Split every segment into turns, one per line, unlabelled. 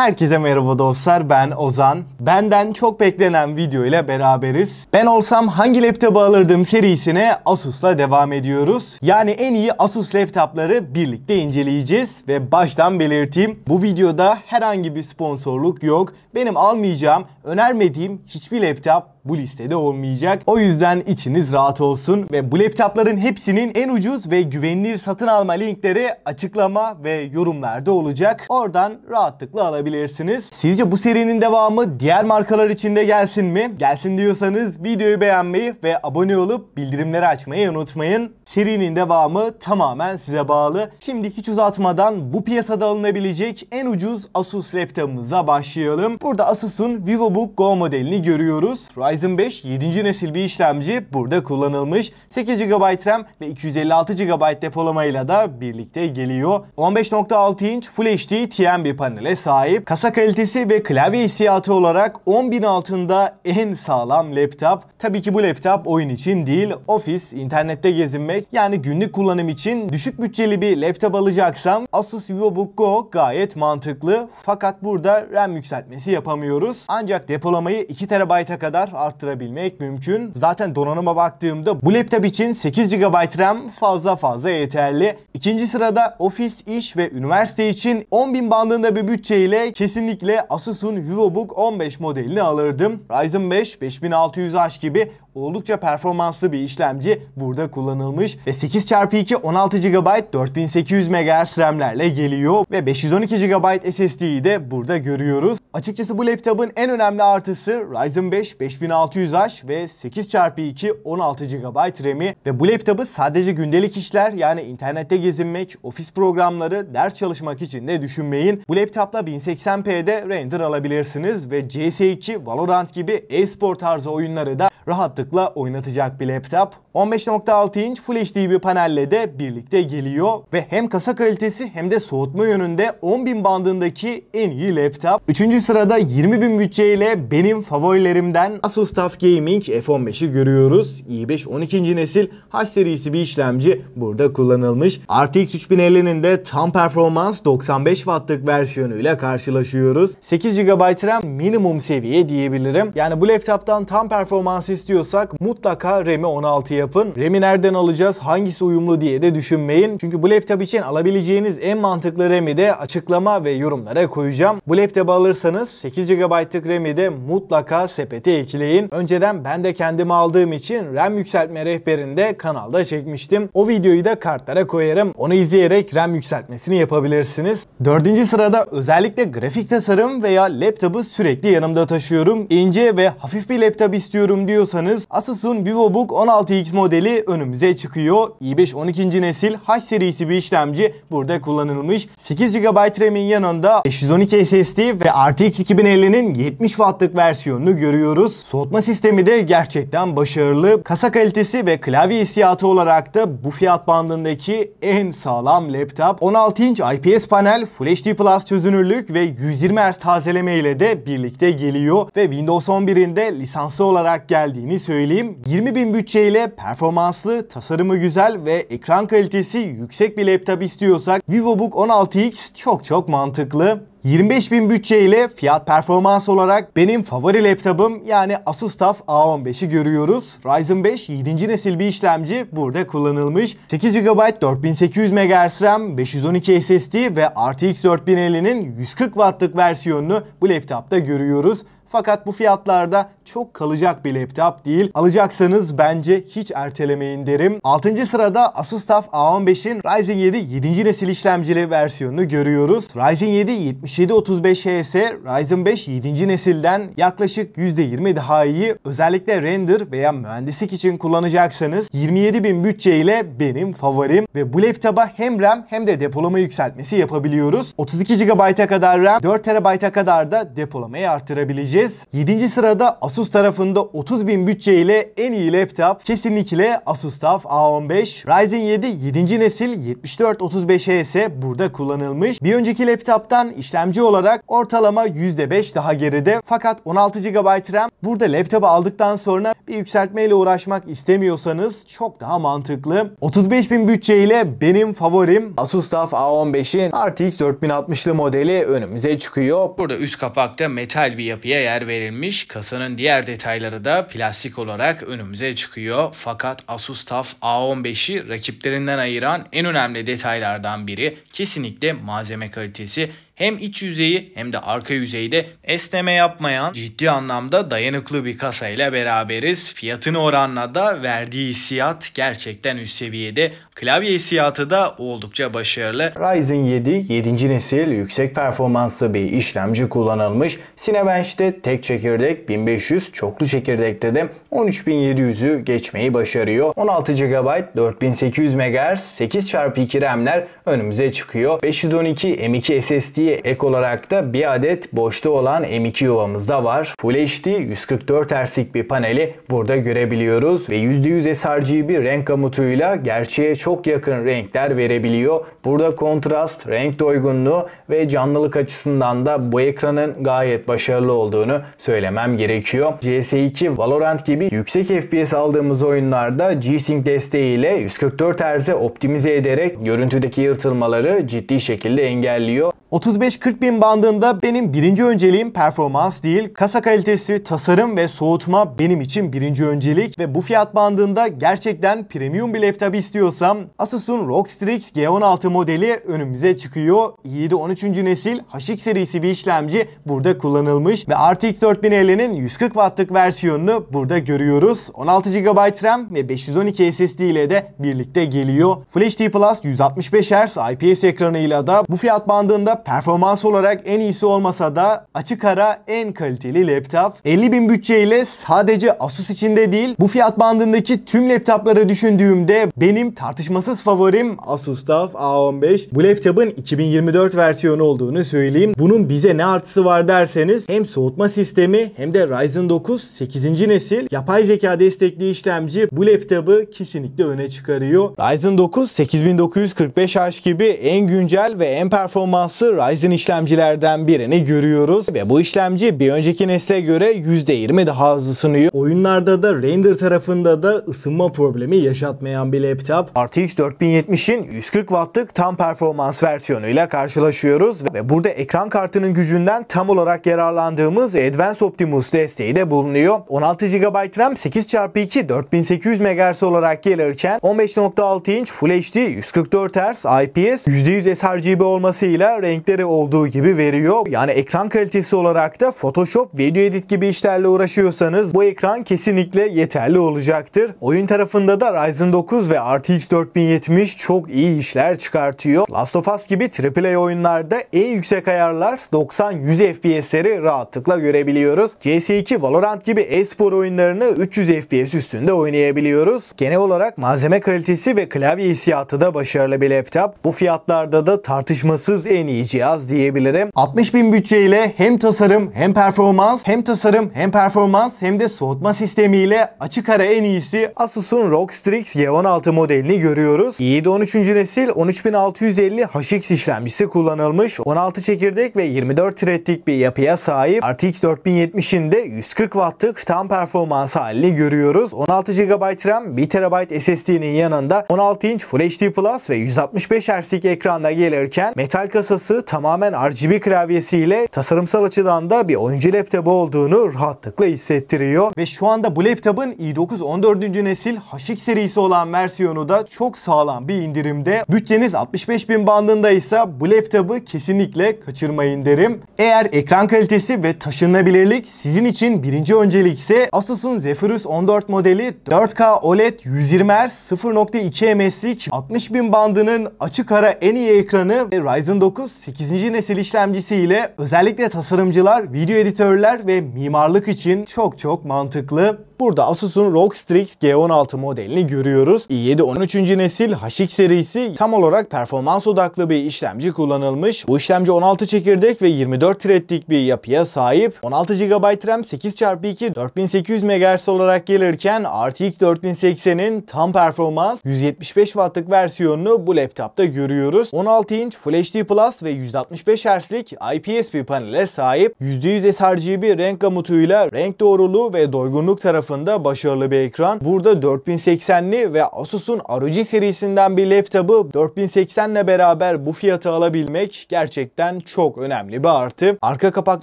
Herkese merhaba dostlar ben Ozan. Benden çok beklenen video ile beraberiz. Ben olsam hangi laptopu alırdım serisine Asus'la devam ediyoruz. Yani en iyi Asus laptopları birlikte inceleyeceğiz ve baştan belirteyim. Bu videoda herhangi bir sponsorluk yok. Benim almayacağım, önermediğim hiçbir laptop bu listede olmayacak. O yüzden içiniz rahat olsun ve bu laptopların hepsinin en ucuz ve güvenilir satın alma linkleri açıklama ve yorumlarda olacak. Oradan rahatlıkla alabilirsiniz. Sizce bu serinin devamı diğer markalar için de gelsin mi? Gelsin diyorsanız videoyu beğenmeyi ve abone olup bildirimleri açmayı unutmayın. Serinin devamı tamamen size bağlı. Şimdi hiç uzatmadan bu piyasada alınabilecek en ucuz Asus laptopumuza başlayalım. Burada Asus'un VivoBook Go modelini görüyoruz. Ryzen 5 7. nesil bir işlemci burada kullanılmış. 8 GB RAM ve 256 GB depolamayla da birlikte geliyor. 15.6 inç Full HD TNB panele sahip. Kasa kalitesi ve klavye hissiyatı olarak 10.000 altında en sağlam laptop. Tabii ki bu laptop oyun için değil, ofis, internette gezinmek yani günlük kullanım için düşük bütçeli bir laptop alacaksam Asus Vivobook Go gayet mantıklı. Fakat burada RAM yükseltmesi yapamıyoruz. Ancak depolamayı 2 TB'a kadar arttırabilmek mümkün. Zaten donanıma baktığımda bu laptop için 8 GB RAM fazla fazla yeterli. İkinci sırada ofis, iş ve üniversite için 10.000 bandında bir bütçeyle kesinlikle Asus'un Vivobook 15 modelini alırdım. Ryzen 5 5600H gibi oldukça performanslı bir işlemci burada kullanılmış ve 8x2 16 GB 4800 MHz RAM'lerle geliyor ve 512 GB SSD'yi de burada görüyoruz. Açıkçası bu laptopun en önemli artısı Ryzen 5 5600H ve 8x2 16 GB RAM'i ve bu laptopu sadece gündelik işler yani internette gezinmek, ofis programları, ders çalışmak için de düşünmeyin. Bu laptopla 1080p'de render alabilirsiniz ve CS2, Valorant gibi e-spor tarzı oyunları da rahat rahatlıkla oynatacak bir laptop 15.6 inç Full HD bir panelle de birlikte geliyor ve hem kasa kalitesi hem de soğutma yönünde 10.000 bandındaki en iyi laptop. Üçüncü sırada 20.000 bütçeyle benim favorilerimden Asus TUF Gaming F15'i görüyoruz. i5 12. nesil H serisi bir işlemci burada kullanılmış. RTX 3050'nin de tam performans 95 wattlık versiyonuyla karşılaşıyoruz. 8 GB RAM minimum seviye diyebilirim. Yani bu laptoptan tam performans istiyorsak mutlaka RAM'i 16'ya yapın. RAM'i nereden alacağız, hangisi uyumlu diye de düşünmeyin. Çünkü bu laptop için alabileceğiniz en mantıklı RAM'i de açıklama ve yorumlara koyacağım. Bu laptopu alırsanız 8 GB'lık RAM'i de mutlaka sepete ekleyin. Önceden ben de kendimi aldığım için RAM yükseltme rehberinde kanalda çekmiştim. O videoyu da kartlara koyarım. Onu izleyerek RAM yükseltmesini yapabilirsiniz. Dördüncü sırada özellikle grafik tasarım veya laptopu sürekli yanımda taşıyorum. İnce ve hafif bir laptop istiyorum diyorsanız Asus'un VivoBook 16X modeli önümüze çıkıyor. i5 12. nesil H serisi bir işlemci burada kullanılmış. 8 GB RAM'in yanında 512 SSD ve RTX 2050'nin 70 Watt'lık versiyonunu görüyoruz. Soğutma sistemi de gerçekten başarılı. Kasa kalitesi ve klavye hissiyatı olarak da bu fiyat bandındaki en sağlam laptop. 16 inç IPS panel, Full HD Plus çözünürlük ve 120 Hz tazeleme ile de birlikte geliyor ve Windows 11'in de lisanslı olarak geldiğini söyleyeyim. 20 bin bütçeyle performanslı, tasarımı güzel ve ekran kalitesi yüksek bir laptop istiyorsak VivoBook 16X çok çok mantıklı. 25 bin bütçe ile fiyat performans olarak benim favori laptopum yani Asus TUF A15'i görüyoruz. Ryzen 5 7. nesil bir işlemci burada kullanılmış. 8 GB 4800 MHz RAM, 512 SSD ve RTX 4050'nin 140 Watt'lık versiyonunu bu laptopta görüyoruz. Fakat bu fiyatlarda çok kalacak bir laptop değil. Alacaksanız bence hiç ertelemeyin derim. 6. sırada Asus TUF A15'in Ryzen 7 7. nesil işlemcili versiyonunu görüyoruz. Ryzen 7 7735 HS, Ryzen 5 7. nesilden yaklaşık %20 daha iyi. Özellikle render veya mühendislik için kullanacaksanız 27.000 bütçe ile benim favorim ve bu laptopa hem RAM hem de depolama yükseltmesi yapabiliyoruz. 32 GB'a kadar RAM, 4 TB'a kadar da depolamayı artırabileceğiz edeceğiz. 7. sırada Asus tarafında 30 bin bütçe ile en iyi laptop kesinlikle Asus TUF A15. Ryzen 7 7. nesil 7435HS burada kullanılmış. Bir önceki laptoptan işlemci olarak ortalama %5 daha geride fakat 16 GB RAM burada laptopu aldıktan sonra bir yükseltmeyle uğraşmak istemiyorsanız çok daha mantıklı. 35 bin bütçe ile benim favorim Asus TUF A15'in RTX 4060'lı modeli önümüze çıkıyor. Burada üst kapakta metal bir yapıya değer verilmiş. Kasanın diğer detayları da plastik olarak önümüze çıkıyor. Fakat Asus TUF A15'i rakiplerinden ayıran en önemli detaylardan biri kesinlikle malzeme kalitesi hem iç yüzeyi hem de arka yüzeyde esneme yapmayan ciddi anlamda dayanıklı bir kasayla beraberiz. Fiyatını oranla da verdiği hissiyat gerçekten üst seviyede. Klavye hissiyatı da oldukça başarılı. Ryzen 7 7. nesil yüksek performanslı bir işlemci kullanılmış. Cinebench'te tek çekirdek 1500 çoklu çekirdekte de 13700'ü geçmeyi başarıyor. 16 GB 4800 MHz 8x2 RAM'ler önümüze çıkıyor. 512 M2 SSD ek olarak da bir adet boşta olan M2 yuvamızda var. Full HD 144 Hz'lik bir paneli burada görebiliyoruz ve %100 sRGB renk kamutuyla gerçeğe çok yakın renkler verebiliyor. Burada kontrast, renk doygunluğu ve canlılık açısından da bu ekranın gayet başarılı olduğunu söylemem gerekiyor. CS2 Valorant gibi yüksek FPS aldığımız oyunlarda G-Sync desteğiyle 144 Hz'e optimize ederek görüntüdeki yırtılmaları ciddi şekilde engelliyor. 35-40 bin bandında benim birinci önceliğim performans değil. Kasa kalitesi, tasarım ve soğutma benim için birinci öncelik ve bu fiyat bandında gerçekten premium bir laptop istiyorsam Asus'un ROG Strix G16 modeli önümüze çıkıyor. 7-13. nesil HX serisi bir işlemci burada kullanılmış ve RTX 4050'nin 140 wattlık versiyonunu burada görüyoruz. 16 GB RAM ve 512 SSD ile de birlikte geliyor. Full HD Plus 165 Hz IPS ekranıyla da bu fiyat bandında performans olarak en iyisi olmasa da açık ara en kaliteli laptop. 50 bin bütçeyle sadece Asus içinde değil bu fiyat bandındaki tüm laptopları düşündüğümde benim tartışmasız favorim Asus TUF A15. Bu laptopun 2024 versiyonu olduğunu söyleyeyim. Bunun bize ne artısı var derseniz hem soğutma sistemi hem de Ryzen 9 8. nesil yapay zeka destekli işlemci bu laptopu kesinlikle öne çıkarıyor. Ryzen 9 8945H gibi en güncel ve en performanslı Ryzen işlemcilerden birini görüyoruz ve bu işlemci bir önceki nesle göre %20 daha hızlı ısınıyor. Oyunlarda da render tarafında da ısınma problemi yaşatmayan bir laptop. RTX 4070'in 140 wattlık tam performans versiyonuyla karşılaşıyoruz ve burada ekran kartının gücünden tam olarak yararlandığımız Advanced Optimus desteği de bulunuyor. 16 GB RAM 8x2 4800 MHz olarak gelirken 15.6 inç Full HD 144 Hz IPS %100 sRGB olmasıyla renk renkleri olduğu gibi veriyor. Yani ekran kalitesi olarak da Photoshop, video edit gibi işlerle uğraşıyorsanız bu ekran kesinlikle yeterli olacaktır. Oyun tarafında da Ryzen 9 ve RTX 4070 çok iyi işler çıkartıyor. Last of Us gibi AAA oyunlarda en yüksek ayarlar 90-100 FPS'leri rahatlıkla görebiliyoruz. CS2, Valorant gibi e-spor oyunlarını 300 FPS üstünde oynayabiliyoruz. Genel olarak malzeme kalitesi ve klavye hissiyatı da başarılı bir laptop. Bu fiyatlarda da tartışmasız en iyi cihaz diyebilirim. 60 bin bütçeyle hem tasarım hem performans hem tasarım hem performans hem de soğutma sistemiyle açık ara en iyisi Asus'un ROG Strix y 16 modelini görüyoruz. i7 13. nesil 13650 HX işlemcisi kullanılmış. 16 çekirdek ve 24 threadlik bir yapıya sahip. RTX 4070'in de 140 wattlık tam performans halini görüyoruz. 16 GB RAM 1 TB SSD'nin yanında 16 inç Full HD Plus ve 165 Hz'lik ekranda gelirken metal kasası olması tamamen RGB klavyesiyle tasarımsal açıdan da bir oyuncu laptopu olduğunu rahatlıkla hissettiriyor. Ve şu anda bu laptopun i9 14. nesil HX serisi olan versiyonu da çok sağlam bir indirimde. Bütçeniz 65.000 bandında ise bu laptopu kesinlikle kaçırmayın derim. Eğer ekran kalitesi ve taşınabilirlik sizin için birinci öncelikse ise Asus'un Zephyrus 14 modeli 4K OLED 120 Hz 0.2 ms'lik 60.000 bandının açık ara en iyi ekranı ve Ryzen 9 8. nesil işlemcisi ile özellikle tasarımcılar, video editörler ve mimarlık için çok çok mantıklı. Burada Asus'un ROG Strix G16 modelini görüyoruz. i7 13. nesil HX serisi tam olarak performans odaklı bir işlemci kullanılmış. Bu işlemci 16 çekirdek ve 24 threadlik bir yapıya sahip. 16 GB RAM 8x2 4800 MHz olarak gelirken RTX 4080'in tam performans 175 Watt'lık versiyonunu bu laptopta görüyoruz. 16 inç Full HD Plus ve ve 165 Hz'lik IPS bir panele sahip %100 sRGB renk gamutuyla renk doğruluğu ve doygunluk tarafında başarılı bir ekran. Burada 4080'li ve Asus'un ROG serisinden bir laptopu 4080 ile beraber bu fiyata alabilmek gerçekten çok önemli bir artı. Arka kapak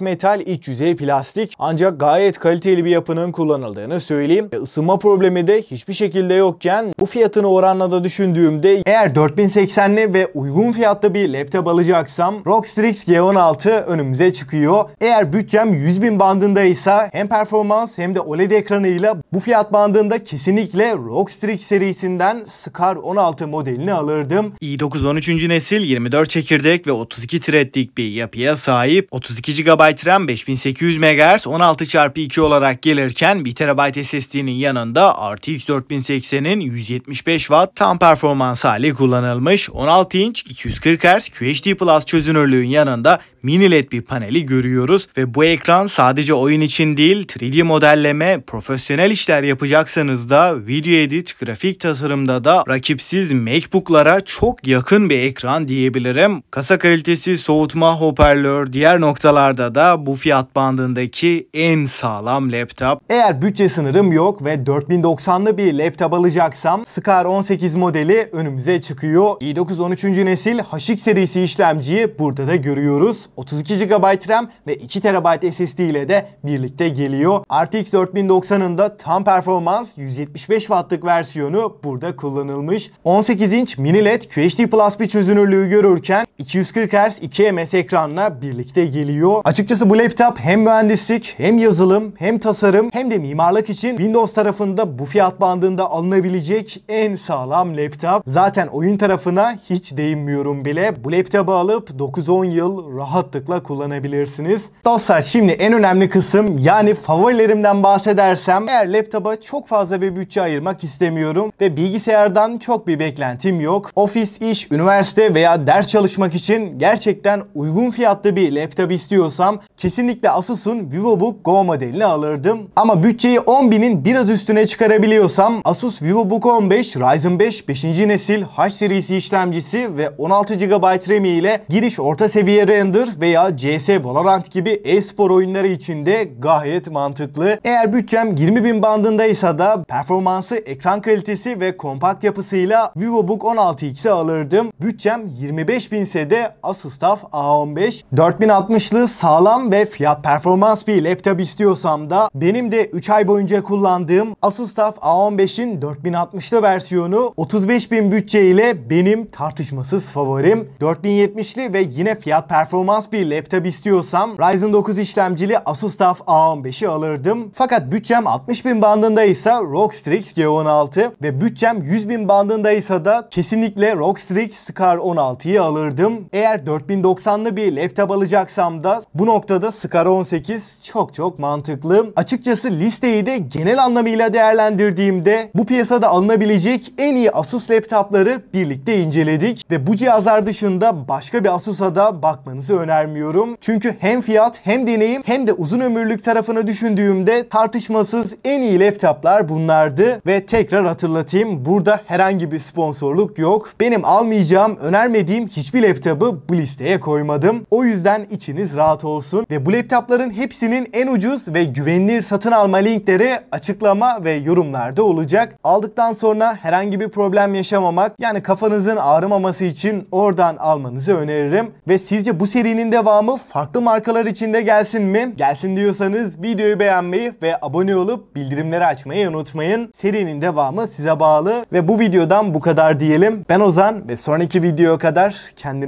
metal, iç yüzey plastik ancak gayet kaliteli bir yapının kullanıldığını söyleyeyim. Ve ısınma problemi de hiçbir şekilde yokken bu fiyatını oranla da düşündüğümde eğer 4080'li ve uygun fiyatlı bir laptop alacaksa baksam Rockstrix G16 önümüze çıkıyor. Eğer bütçem 100.000 bandındaysa hem performans hem de OLED ekranıyla bu fiyat bandında kesinlikle Rockstrix serisinden Scar 16 modelini alırdım. i9 13. nesil 24 çekirdek ve 32 threadlik bir yapıya sahip. 32 GB RAM 5800 MHz 16x2 olarak gelirken 1 TB SSD'nin yanında RTX 4080'in 175 Watt tam performans hali kullanılmış. 16 inç 240 Hz QHD Plus çözünürlüğün yanında mini led bir paneli görüyoruz ve bu ekran sadece oyun için değil 3D modelleme, profesyonel işler yapacaksanız da video edit, grafik tasarımda da rakipsiz MacBook'lara çok yakın bir ekran diyebilirim. Kasa kalitesi, soğutma, hoparlör, diğer noktalarda da bu fiyat bandındaki en sağlam laptop. Eğer bütçe sınırım yok ve 4090'lı bir laptop alacaksam Scar 18 modeli önümüze çıkıyor. i9 13. nesil HX serisi işlemciyi özelliği burada da görüyoruz. 32 GB RAM ve 2 TB SSD ile de birlikte geliyor. RTX 4090'ın da tam performans 175 Watt'lık versiyonu burada kullanılmış. 18 inç mini LED QHD Plus bir çözünürlüğü görürken 240 Hz 2ms e ekranla birlikte geliyor. Açıkçası bu laptop hem mühendislik hem yazılım hem tasarım hem de mimarlık için Windows tarafında bu fiyat bandında alınabilecek en sağlam laptop. Zaten oyun tarafına hiç değinmiyorum bile. Bu laptopu alıp 9-10 yıl rahatlıkla kullanabilirsiniz. Dostlar şimdi en önemli kısım yani favorilerimden bahsedersem eğer laptopa çok fazla bir bütçe ayırmak istemiyorum ve bilgisayardan çok bir beklentim yok. Ofis, iş, üniversite veya ders çalışmak çalışmak için gerçekten uygun fiyatlı bir laptop istiyorsam kesinlikle Asus'un VivoBook Go modelini alırdım. Ama bütçeyi 10.000'in biraz üstüne çıkarabiliyorsam Asus VivoBook 15 Ryzen 5 5. nesil H serisi işlemcisi ve 16 GB RAM ile giriş orta seviye render veya CS Valorant gibi e-spor oyunları için de gayet mantıklı. Eğer bütçem 20.000 bandındaysa da performansı, ekran kalitesi ve kompakt yapısıyla VivoBook 16X'i alırdım. Bütçem 25.000 seviyesinde Asus TUF A15 4060'lı sağlam ve fiyat performans bir laptop istiyorsam da benim de 3 ay boyunca kullandığım Asus TUF A15'in 4060'lı versiyonu 35.000 bütçe ile benim tartışmasız favorim. 4070'li ve yine fiyat performans bir laptop istiyorsam Ryzen 9 işlemcili Asus TUF A15'i alırdım. Fakat bütçem 60.000 bandında ise ROG Strix G16 ve bütçem 100.000 bandında ise da kesinlikle ROG Strix Scar 16'yı alırdım alırım. Eğer 4090'lı bir laptop alacaksam da bu noktada Scara 18 çok çok mantıklı. Açıkçası listeyi de genel anlamıyla değerlendirdiğimde bu piyasada alınabilecek en iyi Asus laptopları birlikte inceledik ve bu cihazlar dışında başka bir Asus'a da bakmanızı önermiyorum. Çünkü hem fiyat hem deneyim hem de uzun ömürlük tarafını düşündüğümde tartışmasız en iyi laptoplar bunlardı ve tekrar hatırlatayım burada herhangi bir sponsorluk yok. Benim almayacağım, önermediğim hiçbir laptop laptopu bu listeye koymadım. O yüzden içiniz rahat olsun ve bu laptopların hepsinin en ucuz ve güvenilir satın alma linkleri açıklama ve yorumlarda olacak. Aldıktan sonra herhangi bir problem yaşamamak yani kafanızın ağrımaması için oradan almanızı öneririm. Ve sizce bu serinin devamı farklı markalar içinde gelsin mi? Gelsin diyorsanız videoyu beğenmeyi ve abone olup bildirimleri açmayı unutmayın. Serinin devamı size bağlı ve bu videodan bu kadar diyelim. Ben Ozan ve sonraki videoya kadar kendinize